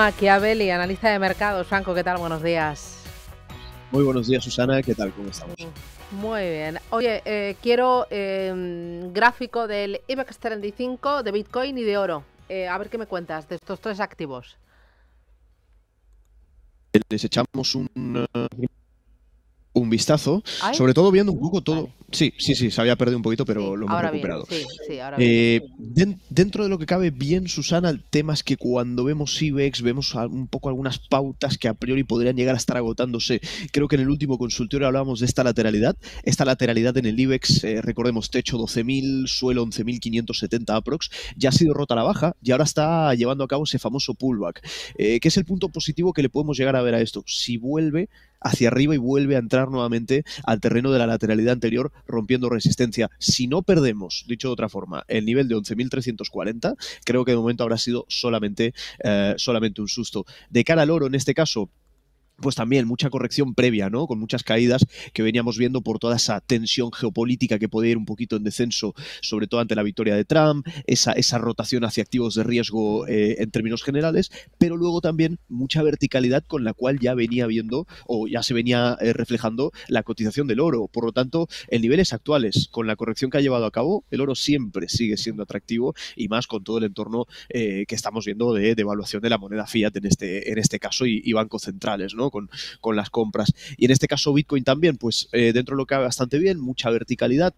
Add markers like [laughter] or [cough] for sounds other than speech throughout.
Maquiavelli, analista de mercados. Franco, ¿qué tal? Buenos días. Muy buenos días, Susana. ¿Qué tal? ¿Cómo estamos? Mm, muy bien. Oye, eh, quiero em, gráfico del IBEX 35 de Bitcoin y de oro. Eh, a ver qué me cuentas de estos tres activos. Les echamos un eh, un vistazo, sobre todo viendo un poco todo. Sí, sí, sí, se había perdido un poquito, pero lo hemos recuperado. Eh, dentro de lo que cabe bien, Susana, el tema es que cuando vemos IBEX vemos un poco algunas pautas que a priori podrían llegar a estar agotándose. Creo que en el último consultorio hablábamos de esta lateralidad. Esta lateralidad en el IBEX, eh, recordemos, techo 12.000, suelo 11.570 aprox, ya ha sido rota la baja y ahora está llevando a cabo ese famoso pullback, eh, qué es el punto positivo que le podemos llegar a ver a esto. Si vuelve hacia arriba y vuelve a entrar nuevamente al terreno de la lateralidad anterior, rompiendo resistencia. Si no perdemos, dicho de otra forma, el nivel de 11.340, creo que de momento habrá sido solamente, eh, solamente un susto. De cara al oro, en este caso, pues también mucha corrección previa, ¿no? Con muchas caídas que veníamos viendo por toda esa tensión geopolítica que puede ir un poquito en descenso, sobre todo ante la victoria de Trump, esa, esa rotación hacia activos de riesgo eh, en términos generales, pero luego también mucha verticalidad con la cual ya venía viendo o ya se venía eh, reflejando la cotización del oro. Por lo tanto, en niveles actuales, con la corrección que ha llevado a cabo, el oro siempre sigue siendo atractivo y más con todo el entorno eh, que estamos viendo de devaluación de, la moneda fiat en este, en este caso y bancos centrales, ¿no? Con, las compras. Y en este caso Bitcoin también, pues eh, dentro lo que va bastante bien, mucha verticalidad,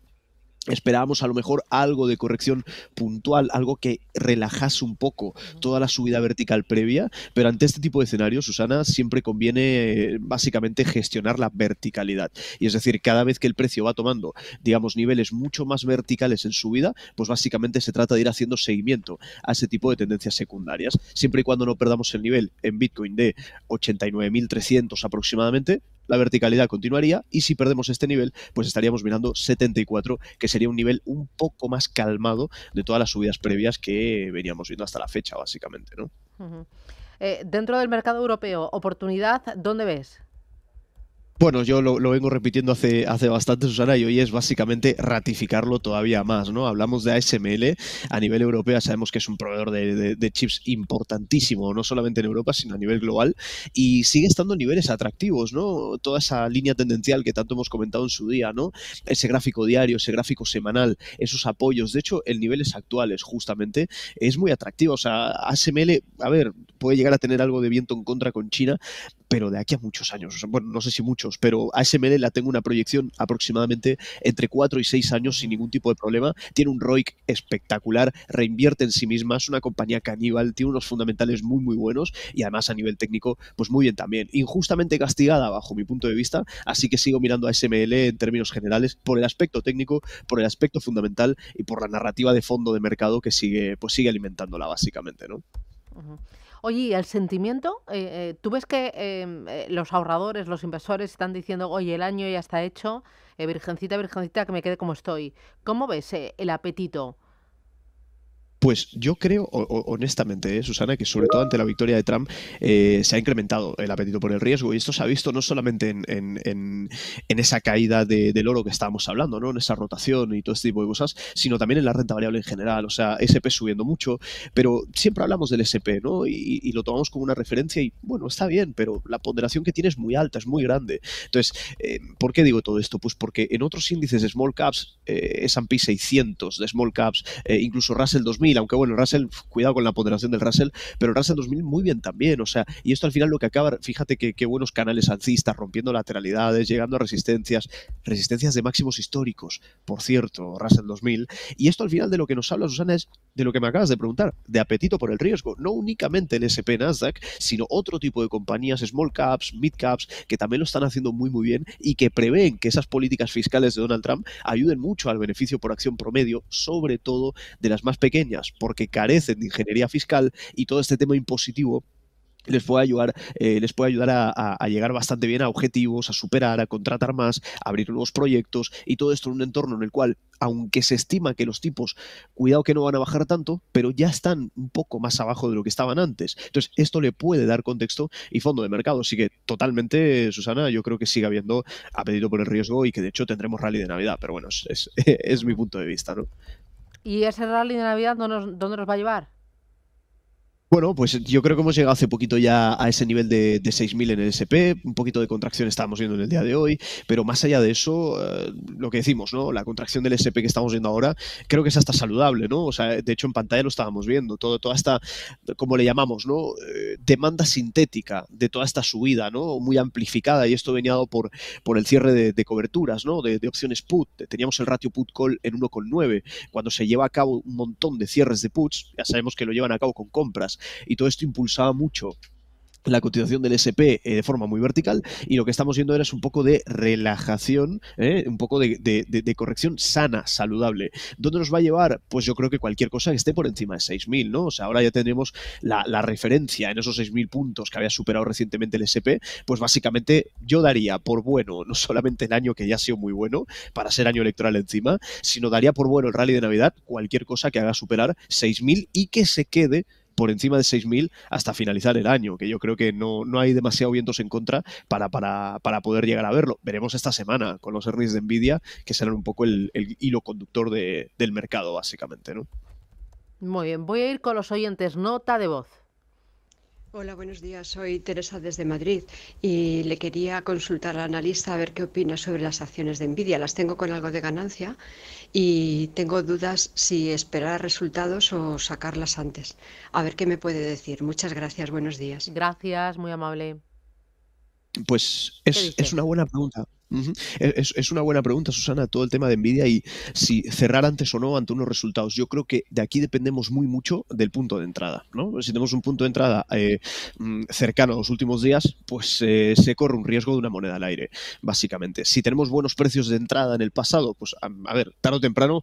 Esperábamos a lo mejor algo de corrección puntual, algo que relajase un poco toda la subida vertical previa, pero ante este tipo de escenarios, Susana, siempre conviene eh, básicamente gestionar la verticalidad. Y es decir, cada vez que el precio va tomando, digamos, niveles mucho más verticales en subida, pues básicamente se trata de ir haciendo seguimiento a ese tipo de tendencias secundarias. Siempre y cuando no perdamos el nivel en Bitcoin de 89.300 aproximadamente, la verticalidad continuaría y si perdemos este nivel, pues estaríamos mirando 74, que sería un nivel un poco más calmado de todas las subidas previas que veníamos viendo hasta la fecha, básicamente, ¿no? Eh, dentro del mercado europeo, oportunidad, ¿dónde ves? Bueno, yo lo, vengo repitiendo hace, hace bastante, Susana, y hoy es básicamente ratificarlo todavía más, ¿no? Hablamos de ASML a nivel europeo, sabemos que es un proveedor de, chips importantísimo, no solamente en Europa, sino a nivel global, y sigue estando en niveles atractivos, ¿no? Toda esa línea tendencial que tanto hemos comentado en su día, ¿no? Ese gráfico diario, ese gráfico semanal, esos apoyos, de hecho, en niveles actuales, justamente, es muy atractivo, o sea, ASML, a ver, puede llegar a tener algo de viento en contra con China, pero de aquí a muchos años, bueno, no sé si muchos, pero ASML la tengo una proyección aproximadamente entre 4 y 6 años sin ningún tipo de problema, tiene un ROIC espectacular, reinvierte en sí misma, es una compañía caníbal, tiene unos fundamentales muy muy buenos y además a nivel técnico pues muy bien también, injustamente castigada bajo mi punto de vista, así que sigo mirando a SML en términos generales por el aspecto técnico, por el aspecto fundamental y por la narrativa de fondo de mercado que sigue pues sigue alimentándola básicamente, ¿no? Oye, el sentimiento? Eh, eh, ¿Tú ves que em, eh, los ahorradores, los inversores están diciendo, oye, el año ya está hecho, virgencita, virgencita, que me quede como estoy? ¿Cómo ves el apetito? Pues yo creo, honestamente, eh, Susana, que sobre todo ante la victoria de Trump eh, se ha incrementado el apetito por el riesgo y esto se ha visto no solamente en, esa caída de, del oro que estábamos hablando, ¿no? en esa rotación y todo este tipo de cosas, sino también en la renta variable en general, o sea, SP subiendo mucho, pero siempre hablamos del SP ¿no? y, lo tomamos como una referencia y bueno, está bien, pero la ponderación que tiene es muy alta, es muy grande. Entonces, eh, ¿por qué digo todo esto? Pues porque en otros índices de small caps, S&P 600 de small caps, incluso Russell 2000, aunque bueno, Russell, cuidado con la ponderación del Russell, pero Russell 2000 muy bien también, o sea, y esto al final lo que acaba, fíjate que qué buenos canales alcistas, rompiendo lateralidades, llegando a resistencias, resistencias de máximos históricos, por cierto, Russell 2000, y esto al final de lo que nos habla Susana es de lo que me acabas de preguntar, de apetito por el riesgo, no únicamente el SP Nasdaq, sino otro tipo de compañías, small caps, mid caps, que también lo están haciendo muy muy bien y que prevén que esas políticas fiscales de Donald Trump ayuden mucho al beneficio por acción promedio, sobre todo de las más pequeñas porque carecen de ingeniería fiscal y todo este tema impositivo les puede ayudar, eh, les puede ayudar a, llegar bastante bien a objetivos, a superar, a contratar más, a abrir nuevos proyectos y todo esto en un entorno en el cual, aunque se estima que los tipos, cuidado que no van a bajar tanto, pero ya están un poco más abajo de lo que estaban antes. Entonces, esto le puede dar contexto y fondo de mercado. Así que totalmente, Susana, yo creo que sigue habiendo apetito por el riesgo y que de hecho tendremos rally de Navidad, pero bueno, es [laughs] mi punto de vista, ¿no? ¿Y ese rally de Navidad dónde nos, dónde nos va a llevar? Bueno, pues yo creo que hemos llegado hace poquito ya a ese nivel de, de 6.000 en el SP, un poquito de contracción estábamos viendo en el día de hoy, pero más allá de eso, eh, lo que decimos, ¿no? La contracción del SP que estamos viendo ahora, creo que es hasta saludable, ¿no? O sea, de hecho en pantalla lo estábamos viendo, todo, toda esta, como le llamamos, ¿no? Eh, demanda sintética de toda esta subida, ¿no? Muy amplificada y esto venía por, por el cierre de, coberturas, ¿no? De, de, opciones put, teníamos el ratio put call en 1,9, cuando se lleva a cabo un montón de cierres de puts, ya sabemos que lo llevan a cabo con compras, y todo esto impulsaba mucho la cotización del SP eh, de forma muy vertical y lo que estamos viendo ahora es un poco de relajación, eh, un poco de, corrección sana, saludable. ¿Dónde nos va a llevar? Pues yo creo que cualquier cosa que esté por encima de 6.000, ¿no? O sea, ahora ya tenemos la, la referencia en esos 6.000 puntos que había superado recientemente el SP, pues básicamente yo daría por bueno, no solamente el año que ya ha sido muy bueno para ser año electoral encima, sino daría por bueno el rally de Navidad, cualquier cosa que haga superar 6.000 y que se quede por encima de 6.000 hasta finalizar el año, que yo creo que no, no hay demasiado vientos en contra para, para, para, poder llegar a verlo. Veremos esta semana con los earnings de Nvidia, que serán un poco el, hilo conductor del mercado, básicamente. ¿no? Muy bien, voy a ir con los oyentes. Nota de voz. Hola, buenos días. Soy Teresa desde Madrid y le quería consultar al analista a ver qué opina sobre las acciones de Nvidia. Las tengo con algo de ganancia y tengo dudas si esperar resultados o sacarlas antes. A ver qué me puede decir. Muchas gracias. Buenos días. Gracias, muy amable. Pues es una buena pregunta. E-, es, una buena pregunta, Susana, todo el tema de envidia y si cerrar antes o no ante unos resultados. Yo creo que de aquí dependemos muy mucho del punto de entrada. ¿no? Si tenemos un punto de entrada eh, mm, cercano a los últimos días, pues eh, se corre un riesgo de una moneda al aire, básicamente. Si tenemos buenos precios de entrada en el pasado, pues a, a ver, tarde o temprano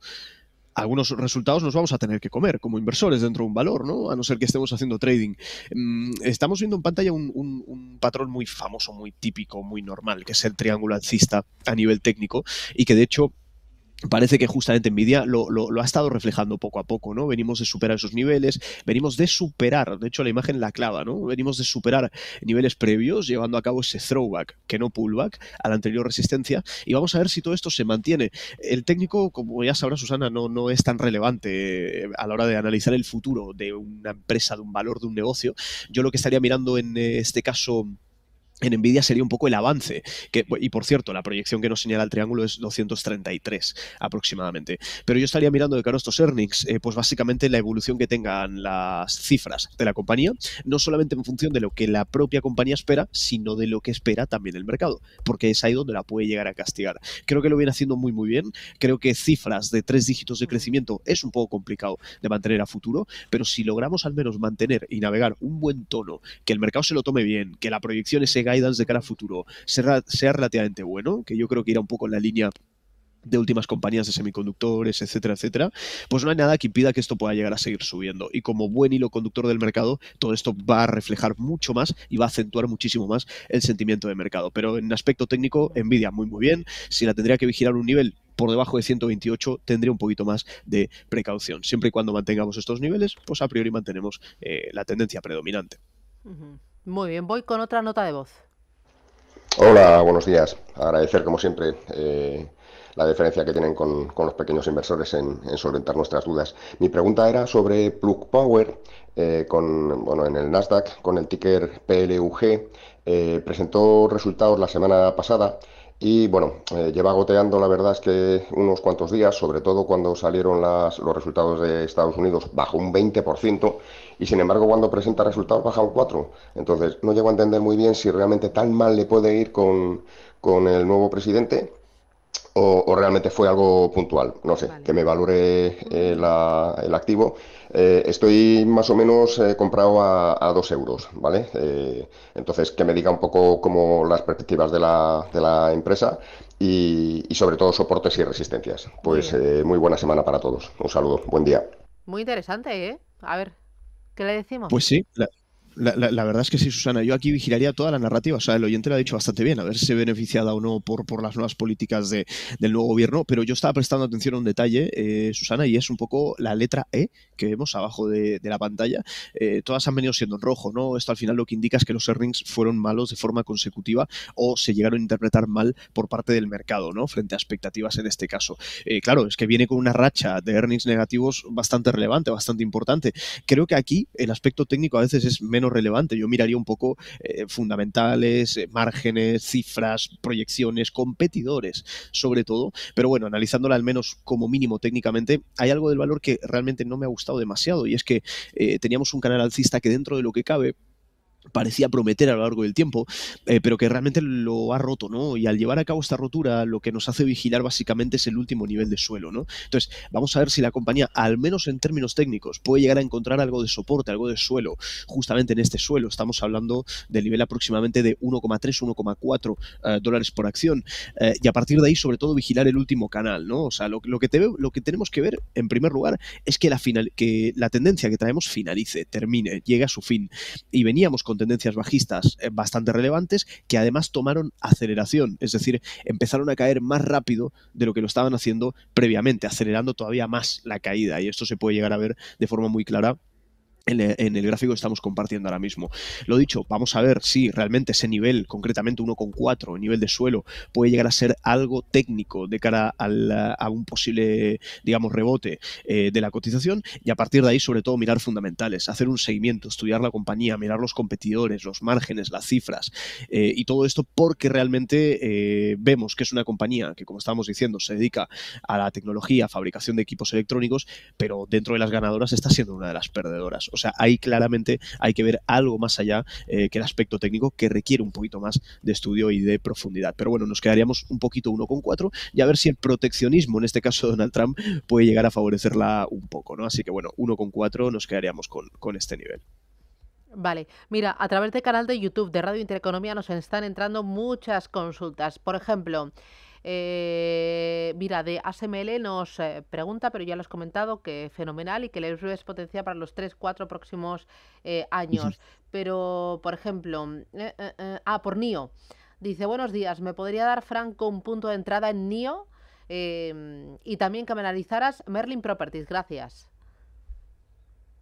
algunos resultados nos vamos a tener que comer como inversores dentro de un valor, ¿no? A no ser que estemos haciendo trading. Mm, estamos viendo en pantalla un patrón muy famoso, muy típico, muy normal, que es el triángulo alcista a nivel técnico y que de hecho Parece que justamente Nvidia lo, ha estado reflejando poco a poco, ¿no? Venimos de superar esos niveles, venimos de superar, de hecho la imagen la clava, ¿no? Venimos de superar niveles previos llevando a cabo ese throwback, que no pullback, a la anterior resistencia, y vamos a ver si todo esto se mantiene. El técnico, como ya sabrá Susana, no es tan relevante eh, a la hora de analizar el futuro de una empresa, de un valor, de un negocio. Yo lo que estaría mirando en eh, este caso en Nvidia sería un poco el avance. y por cierto, la proyección que nos señala el triángulo es 233 aproximadamente. Pero yo estaría mirando de cara a estos earnings, eh, pues básicamente la evolución que tengan las cifras de la compañía, no solamente en función de lo que la propia compañía espera, sino de lo que espera también el mercado, porque es ahí donde la puede llegar a castigar. Creo que lo viene haciendo muy, muy bien. Creo que cifras de tres dígitos de crecimiento es un poco complicado de mantener a futuro, pero si logramos al menos mantener y navegar un buen tono, que el mercado se lo tome bien, que la proyección ese guidance de cara a futuro sea, sea relativamente bueno, que yo creo que irá un poco en la línea de últimas compañías de semiconductores, etcétera, etcétera, pues no hay nada que impida que esto pueda llegar a seguir subiendo. Y como buen hilo conductor del mercado, todo esto va a reflejar mucho más y va a acentuar muchísimo más el sentimiento de mercado. Pero en aspecto técnico, Nvidia muy muy bien. Si la tendría que vigilar un nivel por debajo de 128, tendría un poquito más de precaución. Siempre y cuando mantengamos estos niveles, pues a priori mantenemos eh, la tendencia predominante. Muy bien, voy con otra nota de voz. Hola, buenos días. Agradecer, como siempre, eh, la diferencia que tienen con, los pequeños inversores en, solventar nuestras dudas. Mi pregunta era sobre Plug Power, eh, con, bueno, en el Nasdaq, con el ticker PLUG. Eh, presentó resultados la semana pasada y bueno, eh, lleva goteando la verdad es que unos cuantos días, sobre todo cuando salieron los resultados de Estados Unidos, bajó un 20% y sin embargo cuando presenta resultados baja un 4%. Entonces no llego a entender muy bien si realmente tan mal le puede ir con, el nuevo presidente o, realmente fue algo puntual. No sé, que me valore eh, el activo eh, estoy más o menos eh, comprado a, a, dos euros, ¿vale? Eh, entonces, que me diga un poco como las perspectivas de la, de la empresa y, sobre todo soportes y resistencias. Pues muy, buena semana para todos. Un saludo, buen día. Muy interesante, ¿eh? A ver, ¿qué le decimos? Pues sí, la, la, verdad es que sí, Susana, yo aquí vigilaría toda la narrativa. O sea, el oyente lo ha dicho bastante bien, A ver se si ha beneficiado o no por, por las nuevas políticas de, del nuevo gobierno, pero yo estaba prestando atención a un detalle, eh, Susana, y es un poco la letra E que vemos abajo de, la pantalla. Eh, todas han venido siendo en rojo, ¿no? Esto al final lo que indica es que los earnings fueron malos de forma consecutiva o se llegaron a interpretar mal por parte del mercado, ¿no? Frente a expectativas en este caso. Eh, claro, es que viene con una racha de earnings negativos bastante relevante, bastante importante. Creo que aquí el aspecto técnico a veces es menos relevante. Yo miraría un poco eh, fundamentales, eh, márgenes, cifras, proyecciones, competidores, sobre todo. Pero bueno, analizándola al menos como mínimo técnicamente, hay algo del valor que realmente no me ha gustado demasiado y es que eh, teníamos un canal alcista que dentro de lo que cabe parecía prometer a lo largo del tiempo, eh, pero que realmente lo ha roto, ¿no? Y al llevar a cabo esta rotura, lo que nos hace vigilar básicamente es el último nivel de suelo, ¿no? Entonces, vamos a ver si la compañía, al menos en términos técnicos, puede llegar a encontrar algo de soporte, algo de suelo, justamente en este suelo. Estamos hablando del nivel aproximadamente de 1,3, 1,4 eh, dólares por acción. Eh, y a partir de ahí, sobre todo, vigilar el último canal, ¿no? O sea, lo, que, lo que tenemos que ver, en primer lugar, es que la, final, que la tendencia que traemos finalice, termine, llegue a su fin. Y veníamos con tendencias bajistas eh, bastante relevantes que además tomaron aceleración, es decir, empezaron a caer más rápido de lo que lo estaban haciendo previamente, acelerando todavía más la caída y esto se puede llegar a ver de forma muy clara en, el gráfico que estamos compartiendo ahora mismo. Lo dicho, vamos a ver si realmente ese nivel, concretamente 1,4, nivel de suelo, puede llegar a ser algo técnico de cara a un posible, digamos, rebote eh, de la cotización y a partir de ahí, sobre todo, mirar fundamentales, hacer un seguimiento, estudiar la compañía, mirar los competidores, los márgenes, las cifras eh, y todo esto porque realmente eh, vemos que es una compañía que, como estamos diciendo, se dedica a la tecnología, fabricación de equipos electrónicos, pero dentro de las ganadoras está siendo una de las perdedoras. O sea, ahí claramente hay que ver algo más allá eh, que el aspecto técnico que requiere un poquito más de estudio y de profundidad. Pero bueno, nos quedaríamos un poquito uno con cuatro y a ver si el proteccionismo, en este caso Donald Trump, puede llegar a favorecerla un poco, ¿no? Así que bueno, uno con cuatro nos quedaríamos con, con este nivel. Vale, mira, a través del canal de YouTube de Radio Intereconomía nos están entrando muchas consultas. Por ejemplo, eh, mira, de ASML nos eh, pregunta, pero ya lo has comentado, que fenomenal y que le es potencia para los 3, 4 próximos eh, años. Pero, por ejemplo, mm, eh, ah, por NIO. Dice, buenos días, ¿me podría dar Franco un punto de entrada en NIO? Em, y también que me analizaras Merlin Properties, gracias.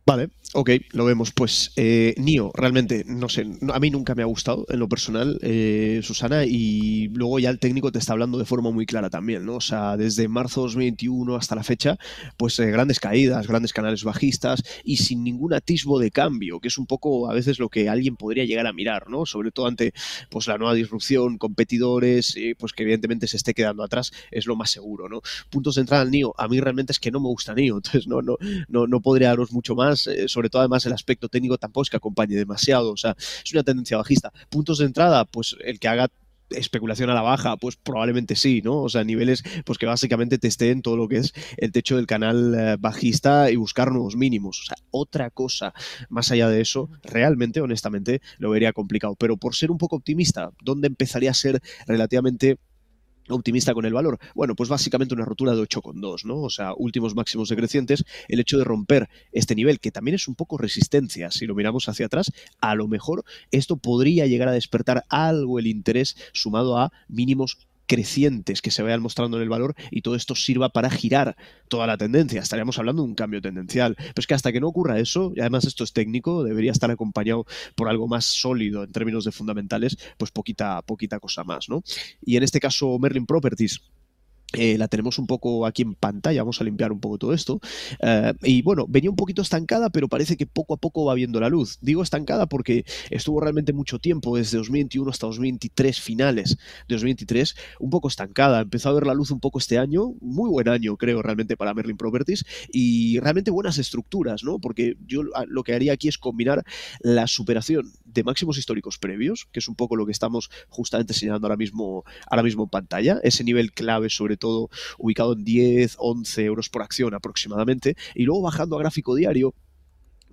Vale, ok, lo vemos. Pues eh, Nio, realmente, no sé, a mí nunca me ha gustado en lo personal, eh, Susana, y luego ya el técnico te está hablando de forma muy clara también, ¿no? O sea, desde marzo 2021 hasta la fecha, pues eh, grandes caídas, grandes canales bajistas y sin ningún atisbo de cambio, que es un poco a veces lo que alguien podría llegar a mirar, ¿no? Sobre todo ante pues la nueva disrupción, competidores, eh, pues que evidentemente se esté quedando atrás, es lo más seguro, ¿no? Puntos de entrada al Nio, a mí realmente es que no me gusta Nio, [laughs] entonces no, no, no, no podría daros mucho más eh, sobre todo además el aspecto técnico tampoco es que acompañe demasiado, o sea, es una tendencia bajista. Puntos de entrada, pues el que haga especulación a la baja, pues probablemente sí, ¿no? O sea, niveles pues que básicamente testeen todo lo que es el techo del canal eh, bajista y buscar nuevos mínimos. O sea, otra cosa más allá de eso, realmente, honestamente, lo vería complicado. Pero por ser un poco optimista, ¿dónde empezaría a ser relativamente optimista con el valor? Bueno, pues básicamente una rotura de 8,2, ¿no? O sea, últimos máximos decrecientes, el hecho de romper este nivel, que también es un poco resistencia, si lo miramos hacia atrás, a lo mejor esto podría llegar a despertar algo el interés sumado a mínimos crecientes que se vayan mostrando en el valor y todo esto sirva para girar toda la tendencia. Estaríamos hablando de un cambio tendencial. Pero es que hasta que no ocurra eso, y además esto es técnico, debería estar acompañado por algo más sólido en términos de fundamentales, pues poquita, poquita cosa más. ¿no? Y en este caso, Merlin Properties eh, la tenemos un poco aquí en pantalla, vamos a limpiar un poco todo esto. Eh, y bueno, venía un poquito estancada, pero parece que poco a poco va viendo la luz. Digo estancada porque estuvo realmente mucho tiempo, desde 2021 hasta 2023, finales de 2023, un poco estancada. Empezó a ver la luz un poco este año, muy buen año creo realmente para Merlin Properties, y realmente buenas estructuras, ¿no? Porque yo lo que haría aquí es combinar la superación de máximos históricos previos, que es un poco lo que estamos justamente señalando ahora mismo, ahora mismo en pantalla, ese nivel clave sobre todo ubicado en 10, 11 euros por acción aproximadamente, y luego bajando a gráfico diario,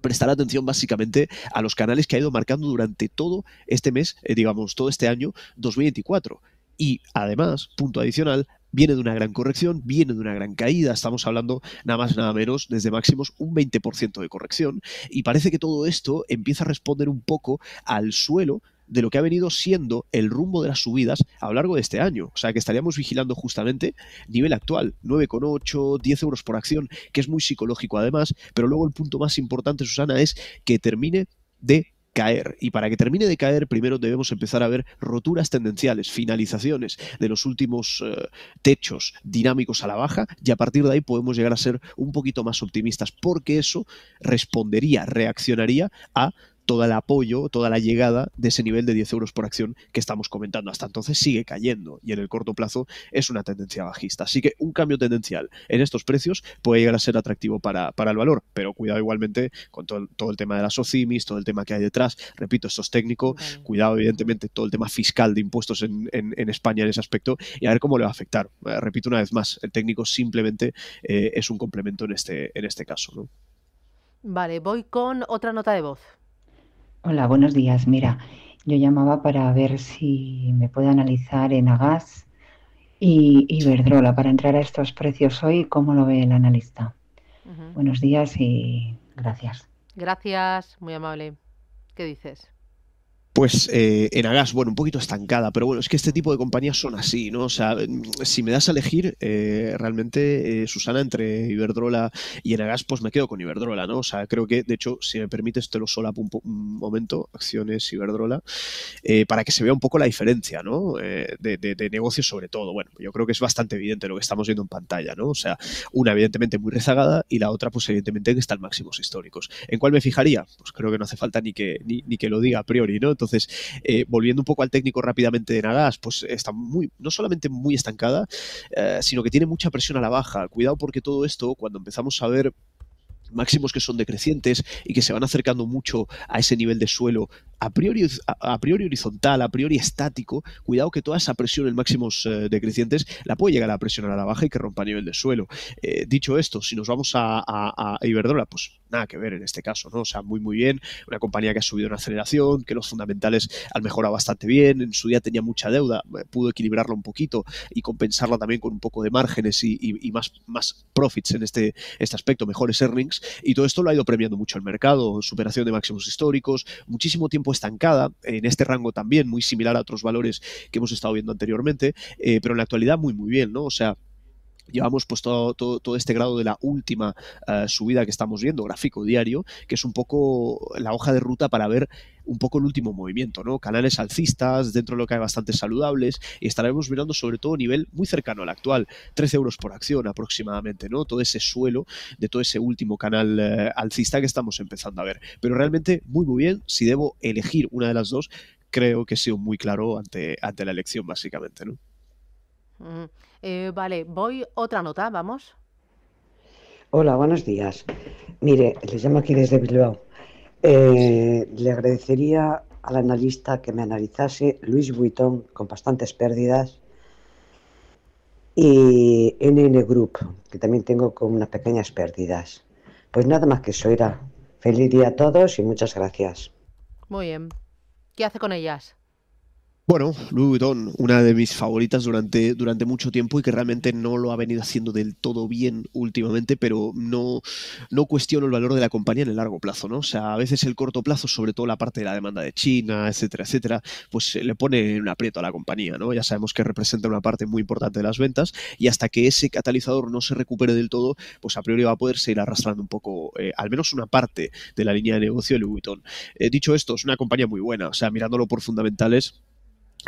prestar atención básicamente a los canales que ha ido marcando durante todo este mes, eh, digamos, todo este año 2024. Y además, punto adicional, viene de una gran corrección, viene de una gran caída, estamos hablando nada más nada menos desde máximos un 20% de corrección y parece que todo esto empieza a responder un poco al suelo de lo que ha venido siendo el rumbo de las subidas a lo largo de este año. O sea que estaríamos vigilando justamente nivel actual, 9,8, 10 euros por acción, que es muy psicológico además, pero luego el punto más importante, Susana, es que termine de caer. Y para que termine de caer, primero debemos empezar a ver roturas tendenciales, finalizaciones de los últimos eh, techos dinámicos a la baja y a partir de ahí podemos llegar a ser un poquito más optimistas porque eso respondería, reaccionaría a todo el apoyo, toda la llegada de ese nivel de 10 euros por acción que estamos comentando. Hasta entonces sigue cayendo y en el corto plazo es una tendencia bajista. Así que un cambio tendencial en estos precios puede llegar a ser atractivo para, el valor, pero cuidado igualmente con todo, el tema de las OCIMIS, todo el tema que hay detrás. Repito, esto es técnico. Cuidado, evidentemente, todo el tema fiscal de impuestos en, España en ese aspecto y a ver cómo le va a afectar. Eh, repito una vez más, el técnico simplemente eh, es un complemento en este, en este caso. Vale, voy con otra nota de voz. Hola, buenos días. Mira, yo llamaba para ver si me puede analizar en Agas y, Iberdrola para entrar a estos precios hoy, cómo lo ve el analista. Buenos días y gracias. Gracias, muy amable. ¿Qué dices? pues eh, en Agas, bueno, un poquito estancada, pero bueno, es que este tipo de compañías son así, ¿no? O sea, mm, si me das a elegir, eh, realmente, eh, Susana, entre Iberdrola y Enagas, pues me quedo con Iberdrola, ¿no? O sea, creo que, de hecho, si me permites, te lo solapo un, un momento, acciones Iberdrola, para que se vea un poco la diferencia, ¿no? de, de, negocios sobre todo. Bueno, yo creo que es bastante evidente lo que estamos viendo en pantalla, ¿no? O sea, una evidentemente muy rezagada y la otra, pues evidentemente que está en máximos históricos. ¿En cuál me fijaría? Pues creo que no hace falta ni que, ni, que lo diga a priori, ¿no? Entonces, eh, volviendo un poco al técnico rápidamente de Nagas, pues está muy, no solamente muy estancada, eh, sino que tiene mucha presión a la baja. Cuidado porque todo esto, cuando empezamos a ver máximos que son decrecientes y que se van acercando mucho a ese nivel de suelo, a priori, a, priori horizontal, a priori estático, cuidado que toda esa presión en máximos eh, decrecientes la puede llegar a presionar a la baja y que rompa nivel de suelo. Eh, dicho esto, si nos vamos a, a, Iberdrola, pues nada que ver en este caso, ¿no? O sea, muy muy bien, una compañía que ha subido en aceleración, que los fundamentales han mejorado bastante bien, en su día tenía mucha deuda, eh, pudo equilibrarla un poquito y compensarla también con un poco de márgenes y, más, más profits en este, este aspecto, mejores earnings, y todo esto lo ha ido premiando mucho el mercado, superación de máximos históricos, muchísimo tiempo estancada, en este rango también, muy similar a otros valores que hemos estado viendo anteriormente, eh, pero en la actualidad muy, muy bien, ¿no? O sea, llevamos pues todo, este grado de la última eh, subida que estamos viendo, gráfico diario, que es un poco la hoja de ruta para ver un poco el último movimiento, ¿no? Canales alcistas, dentro de lo que hay bastante saludables, y estaremos mirando sobre todo nivel muy cercano al actual, 13 euros por acción aproximadamente, ¿no? Todo ese suelo de todo ese último canal eh, alcista que estamos empezando a ver. Pero realmente, muy muy bien, si debo elegir una de las dos, creo que he sido muy claro ante, ante la elección, básicamente, ¿no? Mm. Eh, vale, voy otra nota, vamos. Hola, buenos días. Mire, les llamo aquí desde Bilbao. Eh, le agradecería al analista que me analizase Luis Vuitton con bastantes pérdidas y NN Group, que también tengo con unas pequeñas pérdidas. Pues nada más que eso era. Feliz día a todos y muchas gracias. Muy bien. ¿Qué hace con ellas? Bueno, Louis Vuitton, una de mis favoritas durante, durante mucho tiempo y que realmente no lo ha venido haciendo del todo bien últimamente, pero no, no cuestiono el valor de la compañía en el largo plazo, ¿no? O sea, a veces el corto plazo, sobre todo la parte de la demanda de China, etcétera, etcétera, pues eh, le pone un aprieto a la compañía, ¿no? Ya sabemos que representa una parte muy importante de las ventas y hasta que ese catalizador no se recupere del todo, pues a priori va a poder seguir arrastrando un poco, eh, al menos una parte de la línea de negocio de Louis Vuitton. Eh, dicho esto, es una compañía muy buena, o sea, mirándolo por fundamentales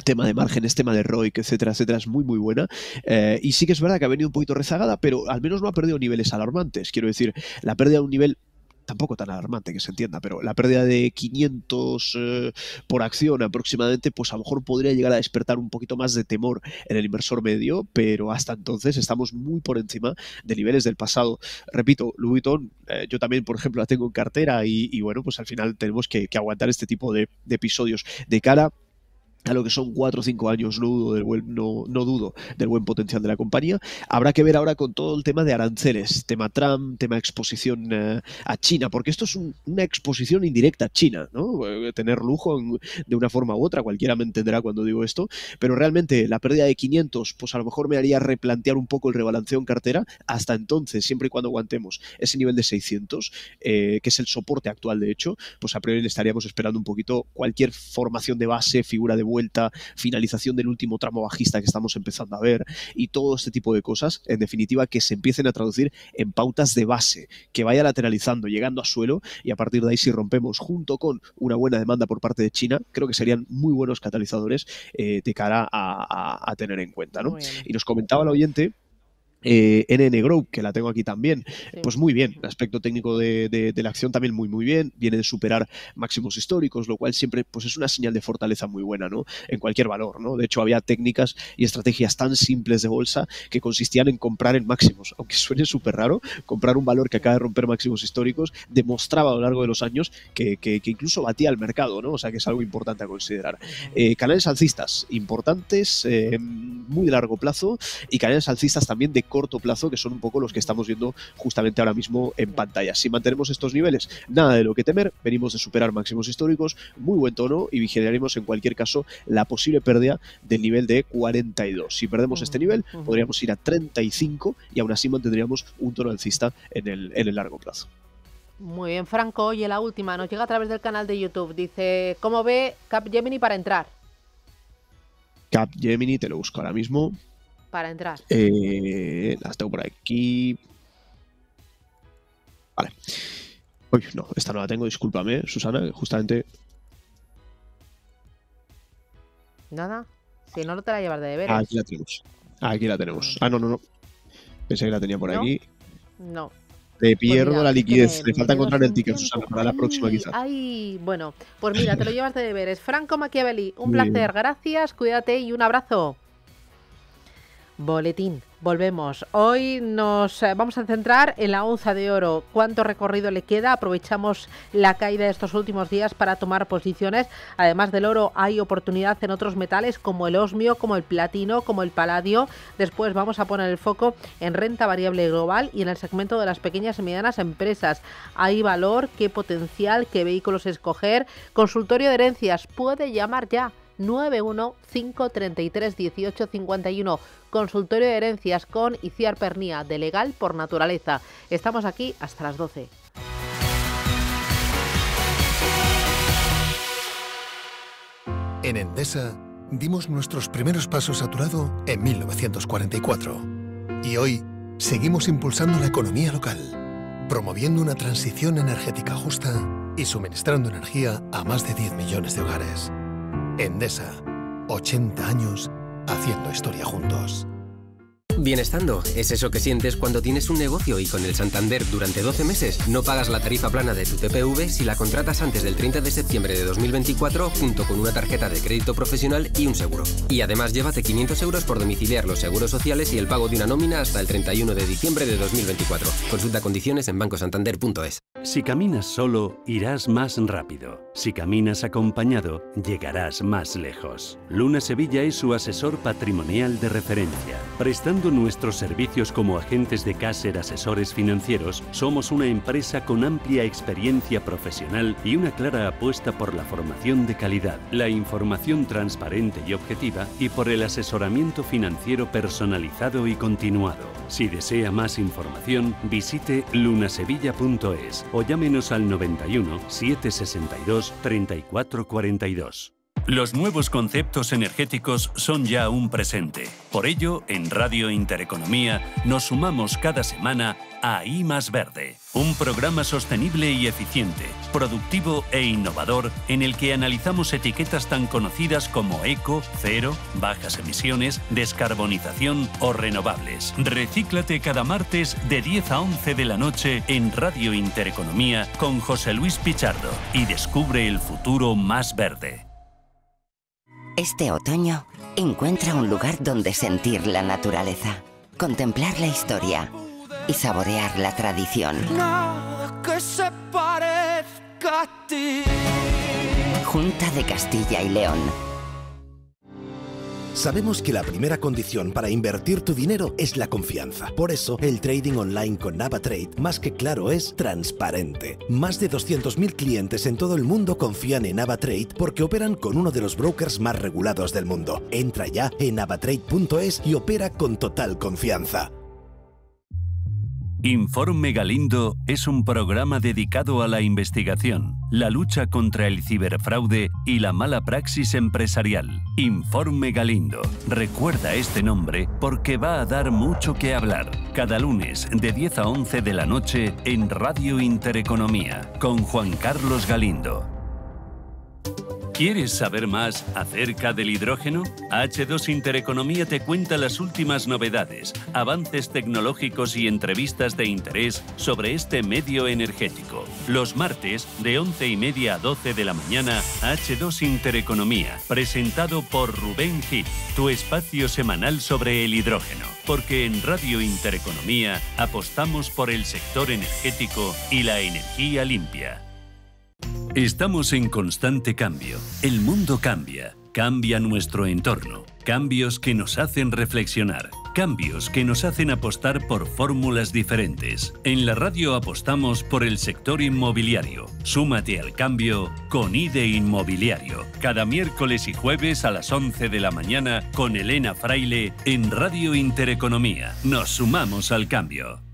tema de márgenes, tema de ROIC, etcétera, etcétera, es muy, muy buena. Eh, y sí que es verdad que ha venido un poquito rezagada, pero al menos no ha perdido niveles alarmantes. Quiero decir, la pérdida de un nivel tampoco tan alarmante que se entienda, pero la pérdida de 500 eh, por acción aproximadamente, pues a lo mejor podría llegar a despertar un poquito más de temor en el inversor medio, pero hasta entonces estamos muy por encima de niveles del pasado. Repito, Louis Vuitton, eh, yo también, por ejemplo, la tengo en cartera y, bueno, pues al final tenemos que, aguantar este tipo de, de episodios de cara a lo que son cuatro o cinco años, no dudo, del buen, no, dudo del buen potencial de la compañía. Habrá que ver ahora con todo el tema de aranceles, tema Trump, tema exposición eh, a China, porque esto es una exposición indirecta a China, ¿no? Eh, tener lujo de una forma u otra, cualquiera me entenderá cuando digo esto, pero realmente la pérdida de 500, pues a lo mejor me haría replantear un poco el rebalanceo en cartera hasta entonces, siempre y cuando aguantemos ese nivel de 600, eh, que es el soporte actual, de hecho, pues a priori estaríamos esperando un poquito cualquier formación de base, figura de vuelta, vuelta, finalización del último tramo bajista que estamos empezando a ver y todo este tipo de cosas, en definitiva, que se empiecen a traducir en pautas de base, que vaya lateralizando, llegando a suelo y a partir de ahí si rompemos junto con una buena demanda por parte de China, creo que serían muy buenos catalizadores eh, de cara a, tener en cuenta. Y nos comentaba el oyente eh, NN Grow, que la tengo aquí también, pues muy bien. El aspecto técnico de, la acción también muy, muy bien. Viene de superar máximos históricos, lo cual siempre pues es una señal de fortaleza muy buena, ¿no? En cualquier valor, ¿no? De hecho, había técnicas y estrategias tan simples de bolsa que consistían en comprar en máximos. [laughs] Aunque suene súper raro, comprar un valor que acaba de romper máximos históricos demostraba a lo largo de los años que, incluso batía al mercado, ¿no? O sea, que es algo importante a considerar. Eh, canales alcistas importantes, eh, muy de largo plazo, y canales alcistas también de corto plazo, que son un poco los que estamos viendo justamente ahora mismo en pantalla. Si mantenemos estos niveles, nada de lo que temer, venimos de superar máximos históricos, muy buen tono y vigilaremos en cualquier caso la posible pérdida del nivel de 42. Si perdemos este nivel, podríamos ir a 35 y aún así mantendríamos un tono alcista en el, en el largo plazo. Muy bien, Franco. Y la última nos llega a través del canal de YouTube. Dice, ¿cómo ve Cap Gemini para entrar? Cap Gemini, te lo busco ahora mismo para entrar? Eh, las tengo por aquí. Vale. Uy, no, esta no la tengo, discúlpame, Susana, justamente. Nada, si no, lo te la llevas de deberes. Aquí la tenemos. Ah, no, no, no. Pensé que la tenía por aquí. No. Te pues pierdo la liquidez. Le falta encontrar el ticket, Susana, para la próxima quizás. Ay, bueno, pues mira, te lo llevas de deberes. Franco Machiavelli, un placer, gracias, cuídate y un abrazo. Boletín. Volvemos. Hoy nos eh, vamos a centrar en la onza de oro. ¿Cuánto recorrido le queda? Aprovechamos la caída de estos últimos días para tomar posiciones. Además del oro, hay oportunidad en otros metales como el osmio, como el platino, como el paladio. Después vamos a poner el foco en renta variable global y en el segmento de las pequeñas y medianas empresas. Hay valor, qué potencial, qué vehículos escoger. Consultorio de herencias puede llamar ya 915331851. Consultorio de herencias con Iciar Pernía, de Legal por Naturaleza. Estamos aquí hasta las 12. En Endesa dimos nuestros primeros pasos a en 1944. Y hoy seguimos impulsando la economía local, promoviendo una transición energética justa y suministrando energía a más de 10 millones de hogares. Endesa, 80 años haciendo historia juntos. Bienestando es eso que sientes cuando tienes un negocio y con el Santander durante 12 meses no pagas la tarifa plana de tu TPV si la contratas antes del 30 de septiembre de 2024 junto con una tarjeta de crédito profesional y un seguro. Y además llévate 500 euros por domiciliar los seguros sociales y el pago de una nómina hasta el 31 de diciembre de 2024. Consulta condiciones en bancosantander.es. Si caminas solo, irás más rápido. Si caminas acompañado, llegarás más lejos. Luna Sevilla es su asesor patrimonial de referencia, prestando nuestros servicios como agentes de Caser Asesores Financieros, somos una empresa con amplia experiencia profesional y una clara apuesta por la formación de calidad, la información transparente y objetiva y por el asesoramiento financiero personalizado y continuado. Si desea más información, visite lunasevilla.es o llámenos al 91 762 3442. Los nuevos conceptos energéticos son ya un presente. Por ello, en Radio Intereconomía nos sumamos cada semana a I más Verde, un programa sostenible y eficiente, productivo e innovador en el que analizamos etiquetas tan conocidas como eco, cero, bajas emisiones, descarbonización o renovables. Recíclate cada martes de 10 a 11 de la noche en Radio Intereconomía con José Luis Pichardo y descubre el futuro más verde. Este otoño, encuentra un lugar donde sentir la naturaleza, contemplar la historia y saborear la tradición. Junta de Castilla y León Sabemos que la primera condición para invertir tu dinero es la confianza. Por eso, el trading online con AvaTrade más que claro, es transparente. Más de 200.000 clientes en todo el mundo confían en AvaTrade porque operan con uno de los brokers más regulados del mundo. Entra ya en navatrade.es y opera con total confianza. Informe Galindo es un programa dedicado a la investigación, la lucha contra el ciberfraude y la mala praxis empresarial. Informe Galindo. Recuerda este nombre porque va a dar mucho que hablar. Cada lunes de 10 a 11 de la noche en Radio Intereconomía con Juan Carlos Galindo. ¿Quieres saber más acerca del hidrógeno? H2 Intereconomía te cuenta las últimas novedades, avances tecnológicos y entrevistas de interés sobre este medio energético. Los martes, de 11 y media a 12 de la mañana, H2 Intereconomía, presentado por Rubén Gil, tu espacio semanal sobre el hidrógeno. Porque en Radio Intereconomía apostamos por el sector energético y la energía limpia. Estamos en constante cambio. El mundo cambia, cambia nuestro entorno. Cambios que nos hacen reflexionar. Cambios que nos hacen apostar por fórmulas diferentes. En la radio apostamos por el sector inmobiliario. Súmate al cambio con IDE Inmobiliario. Cada miércoles y jueves a las 11 de la mañana con Elena Fraile en Radio Intereconomía. Nos sumamos al cambio.